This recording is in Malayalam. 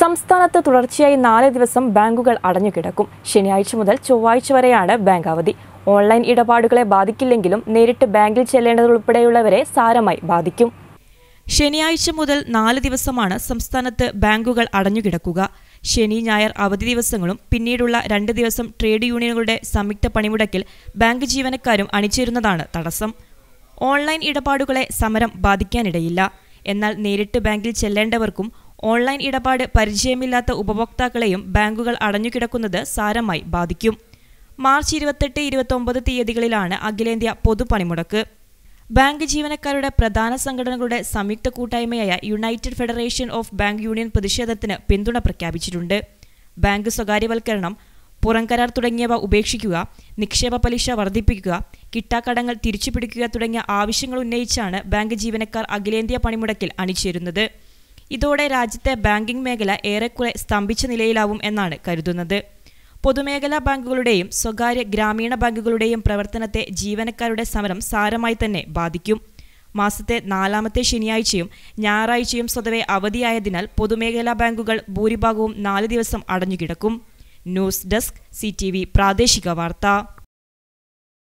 സംസ്ഥാനത്ത് തുടർച്ചയായി നാല് ദിവസം ബാങ്കുകൾ അടഞ്ഞുകിടക്കും ശനിയാഴ്ച മുതൽ ചൊവ്വാഴ്ച വരെയാണ് ബാങ്ക് അവധി ഓൺലൈൻ ഇടപാടുകളെ ബാധിക്കില്ലെങ്കിലും നേരിട്ട് ബാങ്കിൽ ചെല്ലേണ്ടതുൾപ്പെടെയുള്ളവരെ സാരമായി ബാധിക്കും ശനിയാഴ്ച മുതൽ നാല് ദിവസമാണ് സംസ്ഥാനത്ത് ബാങ്കുകൾ അടഞ്ഞുകിടക്കുക ശനി ഞായർ അവധി ദിവസങ്ങളും പിന്നീടുള്ള രണ്ട് ദിവസം ട്രേഡ് യൂണിയനുകളുടെ സംയുക്ത പണിമുടക്കിൽ ബാങ്ക് ജീവനക്കാരും അണിചേരുന്നതാണ് തടസ്സം ഓൺലൈൻ ഇടപാടുകളെ സമരം ബാധിക്കാനിടയില്ല എന്നാൽ നേരിട്ട് ബാങ്കിൽ ചെല്ലേണ്ടവർക്കും ഓൺലൈൻ ഇടപാട് പരിചയമില്ലാത്ത ഉപഭോക്താക്കളെയും ബാങ്കുകൾ അടഞ്ഞുകിടക്കുന്നത് സാരമായി ബാധിക്കും മാർച്ച് ഇരുപത്തെട്ട് ഇരുപത്തൊമ്പത് തീയതികളിലാണ് അഖിലേന്ത്യ പൊതുപണിമുടക്ക് ബാങ്ക് ജീവനക്കാരുടെ പ്രധാന സംഘടനകളുടെ സംയുക്ത കൂട്ടായ്മയായ united federation of bank union പ്രതിഷേധത്തിന് പിന്തുണ പ്രഖ്യാപിച്ചിട്ടുണ്ട് ബാങ്ക് സ്വകാര്യവൽക്കരണം പുറംകരാർ തുടങ്ങിയവ ഉപേക്ഷിക്കുക നിക്ഷേപ പലിശ വർദ്ധിപ്പിക്കുക കിട്ടാക്കടങ്ങൾ തിരിച്ചുപിടിക്കുക തുടങ്ങിയ ആവശ്യങ്ങൾ ഉന്നയിച്ചാണ് ബാങ്ക് ജീവനക്കാർ അഖിലേന്ത്യാ പണിമുടക്കിൽ അണിചേരുന്നത് ഇതോടെ രാജ്യത്തെ ബാങ്കിംഗ് മേഖല ഏറെക്കുറെ സ്തംഭിച്ച നിലയിലാവും എന്നാണ് കരുതുന്നത് പൊതുമേഖലാ ബാങ്കുകളുടെയും സ്വകാര്യ ഗ്രാമീണ ബാങ്കുകളുടെയും പ്രവർത്തനത്തെ ജീവനക്കാരുടെ സമരം സാരമായി തന്നെ ബാധിക്കും മാസത്തെ നാലാമത്തെ ശനിയാഴ്ചയും ഞായറാഴ്ചയും സ്വതവേ അവധിയായതിനാൽ പൊതുമേഖലാ ബാങ്കുകൾ ഭൂരിഭാഗവും നാല് ദിവസം അടഞ്ഞുകിടക്കും ന്യൂസ് ഡെസ്ക് സി പ്രാദേശിക വാർത്ത